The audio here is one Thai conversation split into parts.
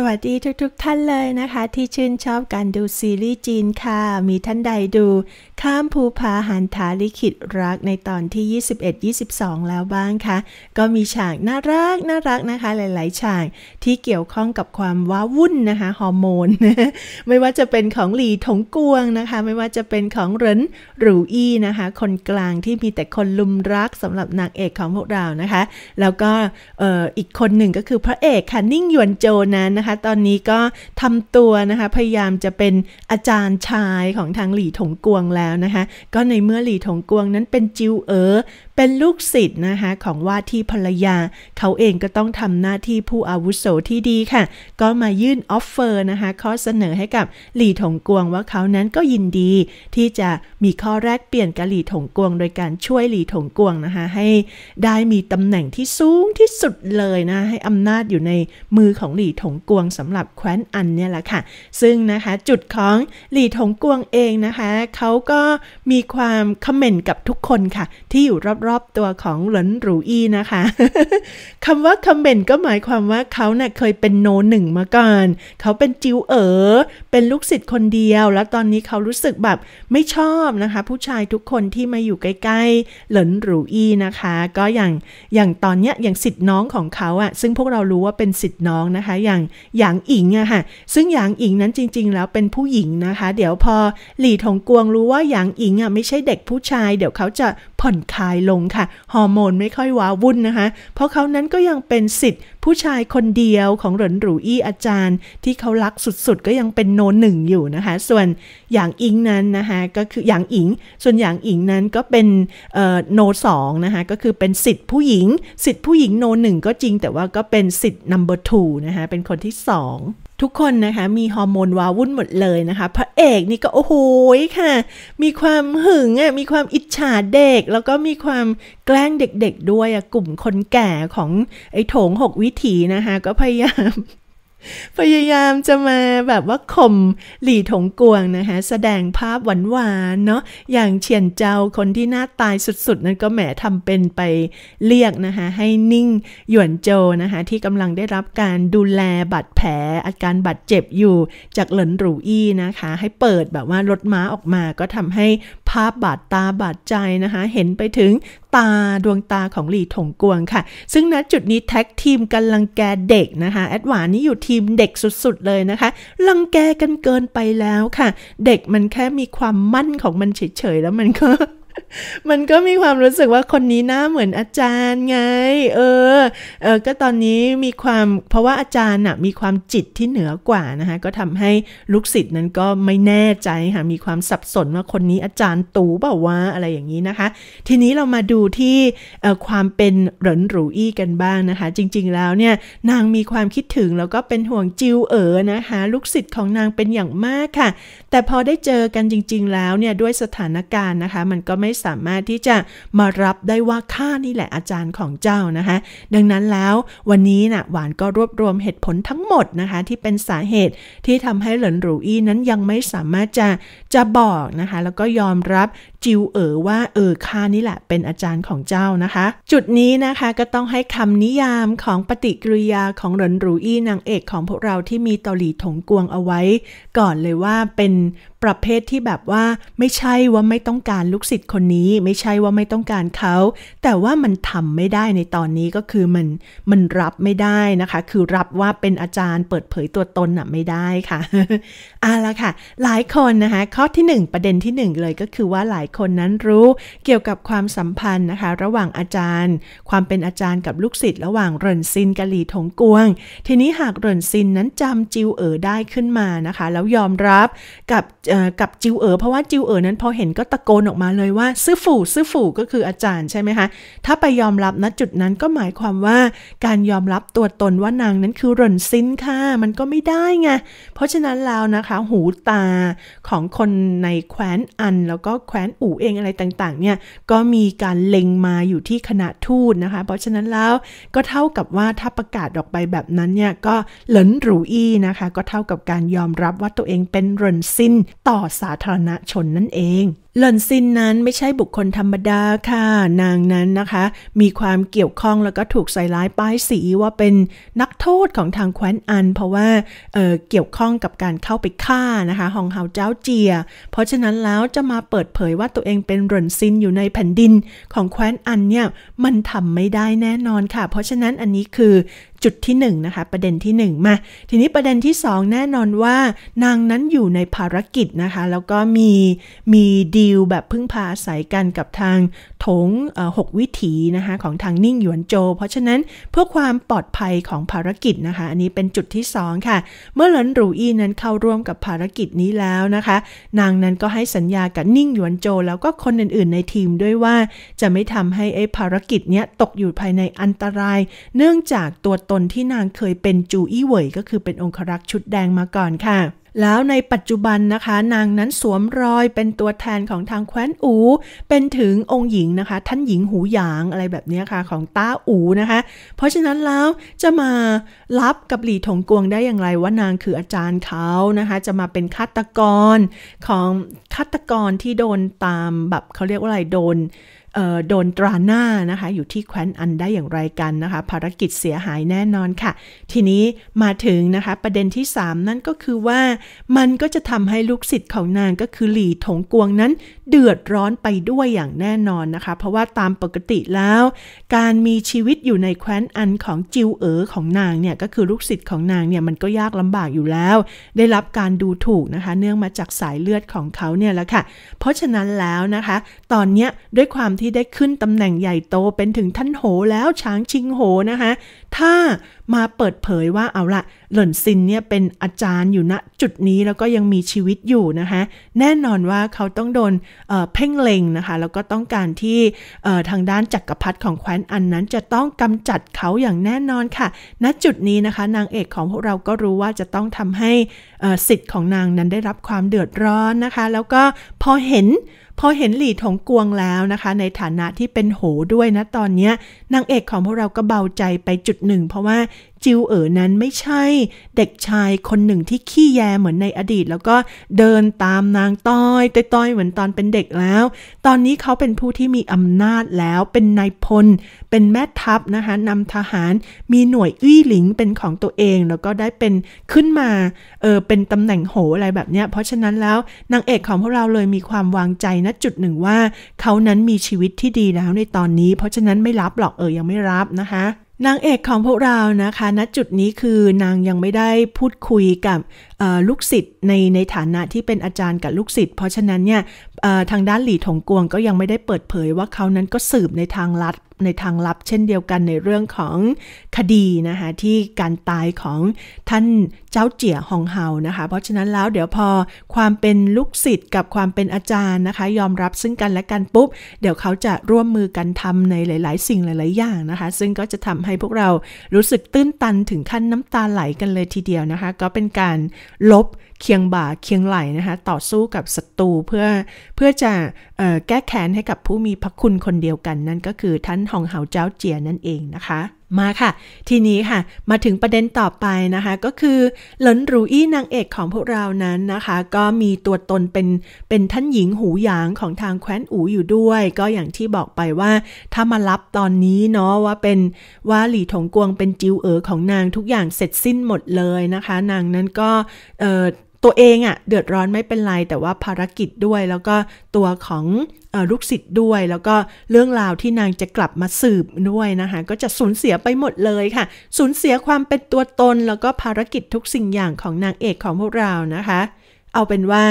สวัสดีทุกๆทท่านเลยนะคะ ที่ชื่นชอบการดูซีรีส์จีนค่ะมีท่านใดดูข้ามภูพาหันทาลิขิตรักในตอนที่ 21-22 แล้วบ้างคะก็มีฉากน่ารักน่ารักนะคะ หลายๆ ฉากที่เกี่ยวข้องกับความว้าวุ่นนะคะฮอร์โมนไม่ว่าจะเป็นของหลีถงกวงนะคะ ไม่ว่าจะเป็นของเหรินหรูอี้นะคะ คนกลางที่มีแต่คนลุมรักสำหรับนางเอกของพวกเรานะคะ แล้วก็อีกคนหนึ่งก็คือพระเอกค่ะนิ่งหยวนโจนั้นนะคะคะตอนนี้ก็ทำตัวนะคะ พยายามจะเป็นอาจารย์ชายของทางหลี่ถงกวงแล้วนะคะ ก็ในเมื่อหลี่ถงกวงนั้นเป็นจิวเอ๋อเป็นลูกศิษย์นะคะของว่าที่ภรรยาเขาเองก็ต้องทำหน้าที่ผู้อาวุโสที่ดีค่ะ ก็มายื่นออฟเฟอร์นะคะข้อเสนอให้กับหลี่ถงกวงว่าเขานั้นก็ยินดีที่จะมีข้อแรกเปลี่ยนกับหลี่ถงกวง โดยการช่วยหลี่ถงกวงนะคะให้ ได้มีตำแหน่งที่สูงที่สุดเลยนะให้อำนาจอยู่ในมือของหลี่ถงกวงสำหรับแคว้นอันเนี่ยแหละค่ะซึ่งนะคะจุดของหลี่ถงกวงเองนะคะเขาก็มีความคอมเมนต์กับทุกคนค่ะที่อยู่รอบรอบตัวของหลินหรูอี้นะคะ คำว่าคอมเมนต์ก็หมายความว่าเขาเนะ่ยเคยเป็นโนหนึ่งมาก่อน เขาเป็นจิวเอ๋อ เป็นลูกศิษย์คนเดียว แล้วตอนนี้เขารู้สึกแบบไม่ชอบนะคะ ผู้ชายทุกคนที่มาอยู่ใกล้ๆหลินหรูอี้นะคะ ก็อย่างอย่างตอนเนี้ยอย่างสิทธิ์น้องของเขาอะซึ่งพวกเรารู้ว่าเป็นสิทธิ์น้องนะคะ อย่างหยางอิงอะค่ะซึ่งหยางอิงนั้นจริงๆแล้วเป็นผู้หญิงนะคะ เดี๋ยวพอหลี่ถงกวงรู้ว่าหยางอิงอะไม่ใช่เด็กผู้ชายเดี๋ยวเขาจะผ่อนคลายลงงค่ะฮอร์โมนไม่ค่อยว้าวุ่นนะคะ เพราะเขานั้นก็ยังเป็นสิทธิ์ผู้ชายคนเดียวของเหรินหรูอี้อาจารย์ที่เขารักสุดๆก็ยังเป็นโนหนึ่งอยู่นะคะ ส่วนอย่างอิงนั้นนะคะก็คืออย่างอิง ส่วนอย่างอิงนั้นก็เป็นโนสองนะคะก็คือเป็นสิทธิ์ผู้หญิง สิทธิ์ผู้หญิงโนหนึ่งก็จริงแต่ว่าก็เป็นสิทธิ์ number two นะคะเป็นคนที่สองทุกคนนะคะมีฮอร์โมนวาวุ่นหมดเลยนะคะพระเอกนี่ก็โอ้โหค่ะ มีความหึงอ่ะมีความอิจฉาเด็ก แล้วก็มีความแกล้งเด็กๆด้วยอ่ะกลุ่มคนแก่ของไอ้โถงหกวิถีนะคะก็พยายามพยายามจะมาแบบว่าข่มหลี่ถงกวงนะคะแสดงภาพหวานๆเนาะอย่างเฉียนเจ้าคนที่หน้าตายสุด ๆ นั้นก็แหมทำเป็นไปเรียกนะคะให้นิ่งหยวนโจนะคะที่กำลังได้รับการดูแลบาดแผลอาการบาดเจ็บอยู่จากเหลินหรูอี้นะคะ ให้เปิดแบบว่ารถม้าออกมาก็ทำให้ภาพบาดตาบาดใจนะคะเห็นไปถึงตา ดวงตาของหลี่ถงกวงค่ะ ซึ่งณจุดนี้แท็กทีมกันลังแกเด็กนะคะ แอดวานนี่อยู่ทีมเด็กสุดๆ เลยนะคะ ลังแกกันเกินไปแล้วค่ะ เด็กมันแค่มีความมั่นของมันเฉย ๆ แล้วมันก็มันก็มีความรู้สึกว่าคนนี้หน้าเหมือนอาจารย์ไงเออเออก็ตอนนี้มีความเพราะว่าอาจารย์น่ะมีความจิตที่เหนือกว่านะคะ ก็ทำให้ลูกศิษย์นั้นก็ไม่แน่ใจค่ะมีความสับสนว่าคนนี้อาจารย์ตูเปล่าวะอะไรอย่างนี้นะคะ ทีนี้เรามาดูที่ความเป็นเหรินหรูอี้กันบ้างนะคะ จริงๆแล้วเนี่ยนางมีความคิดถึงแล้วก็เป็นห่วงจิวเอ๋อนะคะลูกศิษย์ของนางเป็นอย่างมากค่ะ แต่พอได้เจอกันจริง ๆ แล้วเนี่ยด้วยสถานการณ์นะคะ มันก็ไม่ไม่สามารถที่จะมารับได้ว่าข้านี่แหละอาจารย์ของเจ้านะคะดังนั้นแล้ววันนี้นะ่ะหวานก็รวบรวมเหตุผลทั้งหมดนะคะ ที่เป็นสาเหตุที่ทำให้หลินหรูอี้นั้นยังไม่สามารถจะจะบอกนะคะ แล้วก็ยอมรับจิวเอ๋อว่าเออข้านี่แหละ เป็นอาจารย์ของเจ้านะคะ จุดนี้นะคะก็ต้องให้คำนิยามของปฏิกิริยาของหลินรูอี้นางเอกของพวกเราที่มีตอหลีถงกวงเอาไว้ ก่อนเลยว่าเป็นประเภทที่แบบว่าไม่ใช่ว่าไม่ต้องการลูกศิษย์คนนี้ ไม่ใช่ว่าไม่ต้องการเขา แต่ว่ามันทำไม่ได้ในตอนนี้ก็คือมันมันรับไม่ได้นะคะ คือรับว่าเป็นอาจารย์เปิดเผยตัวตนน่ะไม่ได้ค่ะอ่ะละค่ะ หลายคนนะคะข้อที่1ประเด็นที่1เลยก็คือว่าหลายายคนนั้นรู้เกี่ยวกับความสัมพันธ์นะคะระหว่างอาจารย์ ความเป็นอาจารย์ กับลูก ศิษย์ระหว่างเรินซินกะหลีถงกวง ทีนี้หากเรินซินนั้นจำจิวเอ๋อได้ขึ้นมานะคะ แล้วยอมรับกับกับจิวเอ๋อเพราะ ว่า จิวเอ๋อนั้นพอเห็นก็ตะโกน ออกมาเลยว่าซื้อฝู่ซื้อฝู่ก็คืออาจารย์ใช่ไหมคะถ้าไปยอมรับณจุดนั้นก็หมายความว่าการยอมรับตัวตนว่านางนั้นคือเรินซินค่ะมันก็ไม่ได้ไงเพราะฉะนั้นแล้วนะคะหูตาของคนในแคว้นอันแล้วก็แคว้นอู่เองอะไรต่างๆเนี่ย ก็มีการเล็งมาอยู่ที่คณะทูตนะคะ เพราะฉะนั้นแล้วก็เท่ากับว่าถ้าประกาศออกไปแบบนั้นเนี่ย ก็เหลินหรูอี้นะคะ ก็เท่ากับการยอมรับว่าตัวเองเป็นเรนซินต่อสาธารณชนนั่นเองหล่อนซินนั้นไม่ใช่บุคคลธรรมดาค่ะ นางนั้นนะคะ มีความเกี่ยวข้องแล้วก็ถูกใส่ร้ายป้ายสีว่าเป็นนักโทษของทางแคว้นอัน เพราะว่าเเกี่ยวข้องกับการเข้าไปฆ่านะคะฮองเฮาเจ้าเจีย เพราะฉะนั้นแล้วจะมาเปิดเผยว่าตัวเองเป็นหล่นซินอยู่ในแผ่นดินของแคว้นอันเนี่ย มันทำไม่ได้แน่นอนค่ะ เพราะฉะนั้นอันนี้คือจุดที่1นนะคะ ประเด็นที่1มา ทีนี้ประเด็นที่2 แน่นอนว่า นางนั้นอยู่ในภารกิจนะคะ แล้วก็มีมีดีลแบบพึ่งพาอาศัยกันกับทางถงหกวิถีนะคะ ของทางนิ่งหยวนโจ เพราะฉะนั้นเพื่อความปลอดภัยของภารกิจนะคะอันนี้เป็นจุดที่2ค่ะ เมื่อหลินหรูอีนั้นเข้าร่วมกับภารกิจนี้แล้วนะคะนางนั้นก็ให้สัญญากับนิ่งหยวนโจ แล้วก็คนอื่นๆ ในทีมด้วยว่าจะไม่ทำให้ไอ้ภารกิจเนี้ยตกอยู่ภายในอันตรายเนื่องจากตัวตนที่นางเคยเป็นจูอี้เหวย ก็คือเป็นองครักษ์ชุดแดงมาก่อนค่ะ แล้วในปัจจุบันนะคะ นางนั้นสวมรอยเป็นตัวแทนของทางแคว้นอู เป็นถึงองค์หญิงนะคะ ท่านหญิงหูหยางอะไรแบบนี้ค่ะ ของต้าอูนะคะ เพราะฉะนั้นแล้วจะมารับกับหลี่ถงกวงได้อย่างไรว่านางคืออาจารย์เขานะคะจะมาเป็นฆาตกรของฆาตกรที่โดนตามแบบเขาเรียกว่าอะไรโดนโดนตราหน้านะคะ อยู่ที่แคว้นอันได้อย่างไรกันนะคะ ภารกิจเสียหายแน่นอนค่ะ ทีนี้มาถึงนะคะประเด็นที่ 3 นั่นก็คือว่ามันก็จะทำให้ลูกศิษย์ของนางก็คือหลี่ถงกวงนั้นเดือดร้อนไปด้วยอย่างแน่นอนนะคะเพราะว่าตามปกติแล้ว การมีชีวิตอยู่ในแคว้นอันของจิวเอ๋อของนางเนี่ย ก็คือลูกศิษย์ของนางเนี่ยมันก็ยากลำบากอยู่แล้ว ได้รับการดูถูกนะคะเนื่องมาจากสายเลือดของเขาเนี่ยแหละค่ะเพราะฉะนั้นแล้วนะคะ ตอนเนี้ยด้วยความที่ได้ขึ้นตำแหน่งใหญ่โตเป็นถึงท่านโหแล้วช้างชิงโหนะคะถ้ามาเปิดเผยว่าเอาละหล่นซินเนี่ยเป็นอาจารย์อยู่ณจุดนี้แล้วก็ยังมีชีวิตอยู่นะคะแน่นอนว่าเขาต้องโดนเเพ่งเล็งนะคะแล้วก็ต้องการที่ทางด้านจักกรพรรดิของแคว้นอันนั้นจะต้องกำจัดเขาอย่างแน่นอนค่ะณจุดนี้นะคะนางเอกของพวกเราก็รู้ว่าจะต้องทำให้สิทธิ์ของนางนั้นได้รับความเดือดร้อนนะคะแล้วก็พอเห็นพอเห็นหลี่ถงกวงแล้วนะคะ ในฐานะที่เป็นโหด้วยนะตอนนี้นางเอกของพวกเราก็เบาใจไปจุดหนึ่งเพราะว่าจิวเอ๋อนั้นไม่ใช่เด็กชายคนหนึ่งที่ขี้แยเหมือนในอดีต แล้วก็เดินตามนางต้อยต้อยเหมือนตอนเป็นเด็กแล้ว ตอนนี้เขาเป็นผู้ที่มีอำนาจแล้ว เป็นนายพลเป็นแม่ทัพนะคะนำทหารมีหน่วยอี้หลิงเป็นของตัวเอง แล้วก็ได้เป็นขึ้นมาเออเป็นตำแหน่งโหอะไรแบบเนี้ย เพราะฉะนั้นแล้วนางเอกของพวกเราเลยมีความวางใจนะจุดหนึ่งว่า เขานั้นมีชีวิตที่ดีแล้วในตอนนี้ เพราะฉะนั้นไม่รับหรอกเออยังไม่รับนะคะนางเอกของพวกเรานะคะณจุดนี้คือนางยังไม่ได้พูดคุยกับลูกศิษย์ในในฐานะที่เป็นอาจารย์กับลูกศิษย์เพราะฉะนั้นเนี่ยทางด้านหลี่ถงกวงก็ยังไม่ได้เปิดเผยว่าเขานั้นก็สืบในทางลัดในทางลับเช่นเดียวกันในเรื่องของคดีนะคะ ที่การตายของท่านเจ้าเจี๋ยหองเฮานะคะ เพราะฉะนั้นแล้วเดี๋ยวพอความเป็นลูกศิษย์กับความเป็นอาจารย์นะคะ ยอมรับซึ่งกันและกันปุ๊บ เดี๋ยวเขาจะร่วมมือกันทำในหลายๆสิ่งหลายๆอย่างนะคะซึ่งก็จะทำให้พวกเรารู้สึกตื้นตันถึงขั้นน้ำตาไหลกันเลยทีเดียวนะคะ ก็เป็นการลบเคียงบ่าเคียงไหลนะคะต่อสู้กับศัตรูเพื่อเพื่อจะออแก้แค้นให้กับผู้มีพระคุณคนเดียวกันนั่นก็คือท่านหองเหาเจ้าเจียนั่นเองนะคะ มาค่ะ ทีนี้ค่ะมาถึงประเด็นต่อไปนะคะก็คือหลินรูอี้นางเอกของพวกเรานั้นนะคะ ก็มีตัวตนเป็น เป็นท่านหญิงหูหยางของทางแคว้นอูอยู่ด้วย ก็อย่างที่บอกไปว่าถ้ามารับตอนนี้เนาะว่าเป็นว่าหลี่ถงกวงเป็นจิวเอ๋อของนางทุกอย่างเสร็จสิ้นหมดเลยนะคะนางนั้นก็เออตัวเองอะ่ะเดือดร้อนไม่เป็นไรแต่ว่าภารกิจด้วยแล้วก็ตัวของลูกศิษย์ด้วย แล้วก็เรื่องราวที่นางจะกลับมาสืบด้วยนะคะ ก็จะสูญเสียไปหมดเลยค่ะ สูญเสียความเป็นตัวตนแล้วก็ภารกิจทุกสิ่งอย่างของนางเอกของพวกเรานะคะเอาเป็นว่า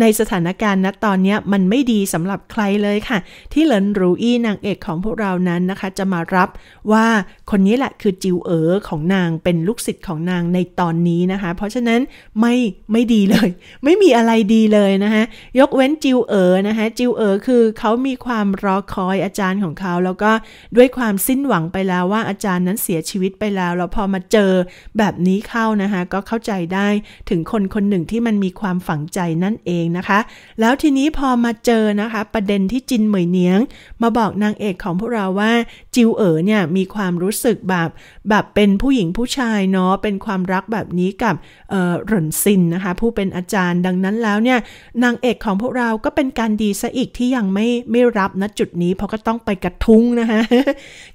ในสถานการณ์ณตอนนี้มันไม่ดีสำหรับใครเลยค่ะ ที่เหลินรูอี้นางเอกของพวกเรานั้นนะคะ จะมารับว่าคนนี้แหละคือ จิวเอ๋อของนางเป็นลูกศิษย์ของนางในตอนนี้นะคะ เพราะฉะนั้นไม่ ไม่ดีเลย ไม่มีอะไรดีเลยนะคะยกเว้นจิวเอ๋อนะคะจิวเอ๋อคือเขามีความรอคอยอาจารย์ของเขา แล้วก็ด้วยความสิ้นหวังไปแล้วว่าอาจารย์นั้นเสียชีวิตไปแล้วแล้วพอมาเจอแบบนี้เข้านะคะก็เข้าใจได้ถึงคนคนหนึ่งที่มันมีความฝังใจนั่นเองนะคะ แล้วทีนี้พอมาเจอนะคะ ประเด็นที่จินเหมยเนียง มาบอกนางเอกของพวกเราว่า จิวเอ๋อเนี่ย มีความรู้สึกแบบแบบเป็นผู้หญิงผู้ชายเนาะเป็นความรักแบบนี้กับเออหล่นซินนะคะ ผู้เป็นอาจารย์ดังนั้นแล้วเนี่ย นางเอกของพวกเราก็เป็นการดีซะอีกที่ยังไม่ไม่รับณจุดนี้เพราะก็ต้องไปกระทุ้งนะคะ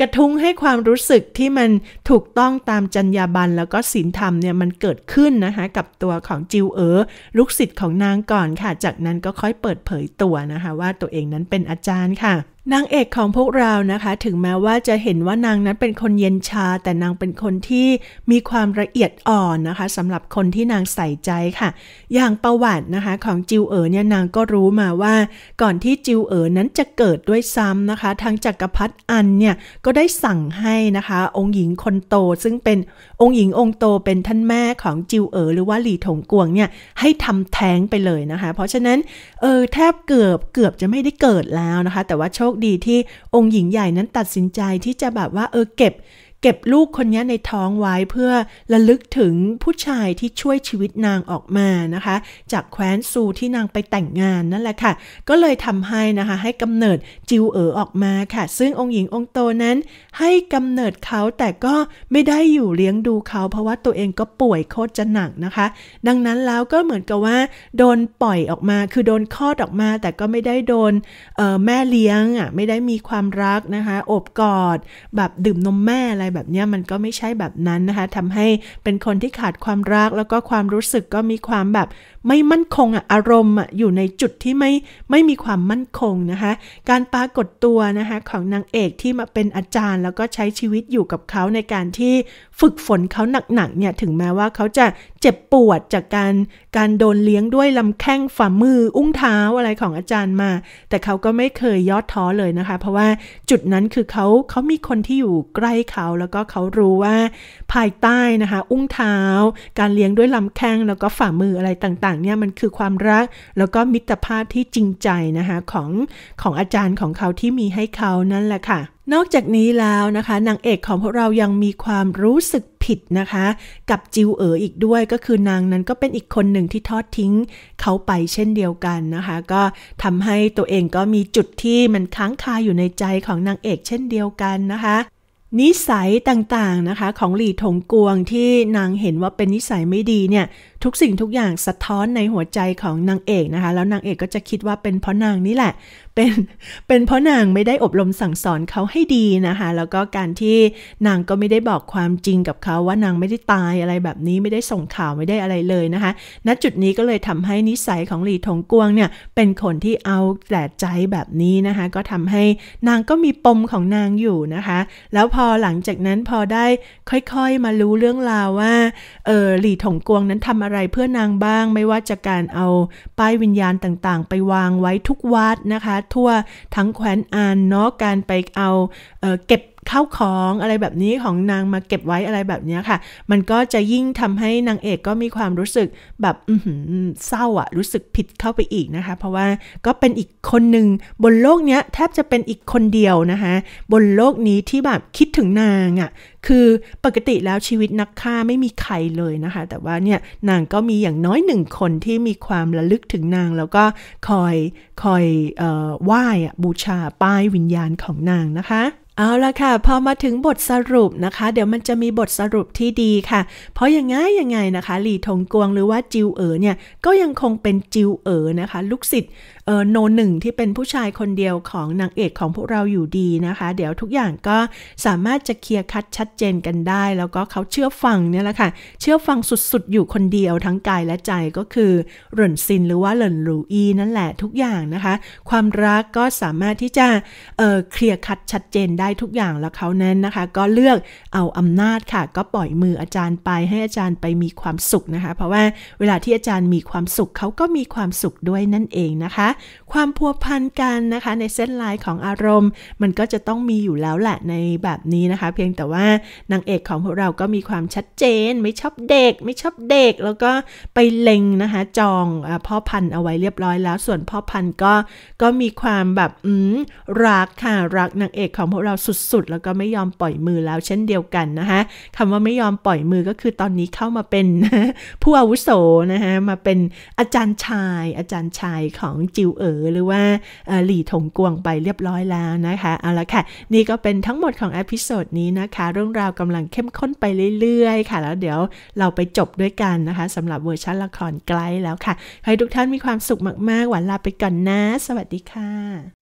กระทุ้งให้ความรู้สึกที่มันถูกต้องตามจรรยาบรรณแล้วก็ศีลธรรมเนี่ยมันเกิดขึ้นนะคะกับตัวของจิวเอ๋อลูกศิษย์ของนางก่อนค่ะ จากนั้นก็ค่อยเปิดเผยตัวนะคะ ว่าตัวเองนั้นเป็นอาจารย์ค่ะนางเอกของพวกเรานะคะถึงแม้ว่าจะเห็นว่านางนั้นเป็นคนเย็นชา แต่นางเป็นคนที่มีความละเอียดอ่อนนะคะสำหรับคนที่นางใส่ใจค่ะ อย่างประวัตินะคะของจิวเอ๋อเนี่ยนางก็รู้มาว่าก่อนที่จิวเอ๋อนั้นจะเกิดด้วยซ้ำนะคะทางจักรพรรดิอัน เนี่ย ก็ได้สั่งให้นะคะองค์หญิงคนโตซึ่งเป็นองค์หญิงองค์โต เป็นท่านแม่ของจิวเอ๋อหรือว่าหลี่ถงกวงเนี่ย ให้ทำแท้งไปเลยนะคะเพราะฉะนั้นเออแทบเกือบเกือบจะไม่ได้เกิดแล้วนะคะ แต่ว่าโชคคดีที่องค์หญิงใหญ่นั้นตัดสินใจที่จะแบบว่าเออเก็บเก็บลูกคนนี้ในท้องไว้เพื่อระลึกถึงผู้ชายที่ช่วยชีวิตนางออกมานะคะ จากแคว้นซูที่นางไปแต่งงานนั่นแหละค่ะก็เลยทำให้นะคะ ให้กำเนิดจิวเอ๋อออกมาค่ะ ซึ่งองค์หญิงองค์โตนั้นให้กำเนิดเขาแต่ก็ไม่ได้อยู่เลี้ยงดูเขา เพราะว่าตัวเองก็ป่วยโคตรจะหนักนะคะ ดังนั้นแล้วก็เหมือนกับว่า โดนปล่อยออกมาคือโดนคลอดออกมา แต่ก็ไม่ได้โดนแม่เลี้ยงอ่ะไม่ได้มีความรักนะคะ อบกอดแบบดื่มนมแม่อะไรแบบนี้มันก็ไม่ใช่แบบนั้นนะคะทำให้เป็นคนที่ขาดความรักแล้วก็ความรู้สึกก็มีความแบบไม่มั่นคงอะอารมณ์อะอยู่ในจุดที่ไม่ไม่มีความมั่นคงนะคะ การปรากฏตัวนะคะของนางเอกที่มาเป็นอาจารย์ แล้วก็ใช้ชีวิตอยู่กับเขาในการที่ฝึกฝนเขาหนักๆเนี่ยถึงแม้ว่าเขาจะเจ็บปวดจากการการโดนเลี้ยงด้วยลำแข้งฝ่ามือ อุ้งเท้าอะไรของอาจารย์มา แต่เขาก็ไม่เคยย่อท้อเลยนะคะเพราะว่าจุดนั้นคือเขาเขามีคนที่อยู่ใกล้เขาแล้วก็เขารู้ว่าภายใต้นะคะอุ้งเท้า การเลี้ยงด้วยลำแข้งแล้วก็ฝ่ามืออะไรต่างางๆเนี่ยมันคือความรักแล้วก็มิตรภาพที่จริงใจนะคะของของอาจารย์ของเขาที่มีให้เขานั่นแหละค่ะ นอกจากนี้แล้วนะคะ นางเอกของพวกเรายังมีความรู้สึกผิดนะคะ กับจิวเอ๋ออีกด้วยก็คือนางนั้นก็เป็นอีกคนหนึ่งที่ทอดทิ้งเขาไปเช่นเดียวกันนะคะ ก็ทำให้ตัวเองก็มีจุดที่มันค้างคาอยู่ในใจของนางเอกเช่นเดียวกันนะคะนิสัยต่างๆนะคะของหลี่ถงกวงที่นางเห็นว่าเป็นนิสัยไม่ดีเนี่ยทุกสิ่งทุกอย่างสะท้อนในหัวใจของนางเอกนะคะ แล้วนางเอกก็จะคิดว่าเป็นเพราะนางนี่แหละเป็นเป็นเพราะนางไม่ได้อบรมสั่งสอนเขาให้ดีนะคะแล้วก็การที่นางก็ไม่ได้บอกความจริงกับเขาว่านางไม่ได้ตายอะไรแบบนี้ไม่ได้ส่งข่าวไม่ได้อะไรเลยนะคะณจุดนี้ก็เลยทำให้นิสัยของหลี่ถงกวงเนี่ยเป็นคนที่เอาแต่ใจแบบนี้นะคะ ก็ทำให้นางก็มีปมของนางอยู่นะคะแล้วพอพอหลังจากนั้นพอได้ค่อยๆมารู้เรื่องราวว่าเออหลี่ถงกวงนั้นทำอะไรเพื่อนางบ้าง ไม่ว่าจะการเอาป้ายวิญญาณต่างๆ ไปวางไว้ทุกวัดนะคะ ทั่วทั้งแคว้นอาน เนาะ การไปเอาเออเก็บข้าวของอะไรแบบนี้ของนางมาเก็บไว้อะไรแบบนี้ค่ะ มันก็จะยิ่งทำให้นางเอกก็มีความรู้สึกแบบเศร้าอะรู้สึกผิดเข้าไปอีกนะคะ เพราะว่าก็เป็นอีกคนหนึ่งบนโลกเนี้ยแทบจะเป็นอีกคนเดียวนะคะบนโลกนี้ที่แบบคิดถึงนางอะคือปกติแล้วชีวิตนักฆ่าไม่มีใครเลยนะคะ แต่ว่าเนี่ยนางก็มีอย่างน้อยหนึ่งคนที่มีความระลึกถึงนาง แล้วก็คอยคอยไหว้บูชาป้ายวิญญาณของนางนะคะเอาละค่ะพอมาถึงบทสรุปนะคะเดี๋ยวมันจะมีบทสรุปที่ดีค่ะ เพราะยังไงยังไงนะคะหลี่ทงกวงหรือว่าจิวเอ๋อเนี่ยก็ยังคงเป็นจิวเอ๋อนะคะลูกศิษย์โนหนึ่งที่เป็นผู้ชายคนเดียวของนางเอกของพวกเราอยู่ดีนะคะ เดี๋ยวทุกอย่างก็สามารถจะเคลียร์คัดชัดเจนกันได้ แล้วก็เขาเชื่อฟังเนี่ยแหละค่ะ เชื่อฟังสุด ๆ อยู่คนเดียวทั้งกายและใจก็คือเหรินซินหรือว่าเหรินรูอีนั่นแหละทุกอย่างนะคะ ความรักก็สามารถที่จะเเคลียร์คัดชัดเจนได้ทุกอย่างแล้วเขานั้นนะคะ ก็เลือกเอาอำนาจค่ะ ก็ปล่อยมืออาจารย์ไป ให้อาจารย์ไปมีความสุขนะคะ เพราะว่าเวลาที่อาจารย์มีความสุขเขาก็มีความสุขด้วยนั่นเองนะคะความพัวพันกันนะคะ ในเส้นลายของอารมณ์ มันก็จะต้องมีอยู่แล้วแหละในแบบนี้นะคะ เพียงแต่ว่านางเอกของพวกเราก็มีความชัดเจน ไม่ชอบเด็กไม่ชอบเด็กแล้วก็ไปเล็งนะคะจองพ่อพันเอาไว้เรียบร้อยแล้วส่วนพ่อพันก็ก็มีความแบบอืมรักค่ะรักนางเอกของพวกเราสุดๆ แล้วก็ไม่ยอมปล่อยมือแล้ว เช่นเดียวกันนะคะคำว่าไม่ยอมปล่อยมือก็คือตอนนี้เข้ามาเป็นผู้อาวุโสนะคะมาเป็นอาจารย์ชาย อาจารย์ชายของจิวเอ๋อหรือว่าหลี่ถงกวงไปเรียบร้อยแล้วนะคะ เอาละค่ะ นี่ก็เป็นทั้งหมดของอพิโซดนี้นะคะเรื่องราวกำลังเข้มข้นไปเรื่อยๆค่ะ แล้วเดี๋ยวเราไปจบด้วยกันนะคะสำหรับเวอร์ชันละครไกลแล้วค่ะ ให้ทุกท่านมีความสุขมากๆ หวันลาไปก่อนนะ สวัสดีค่ะ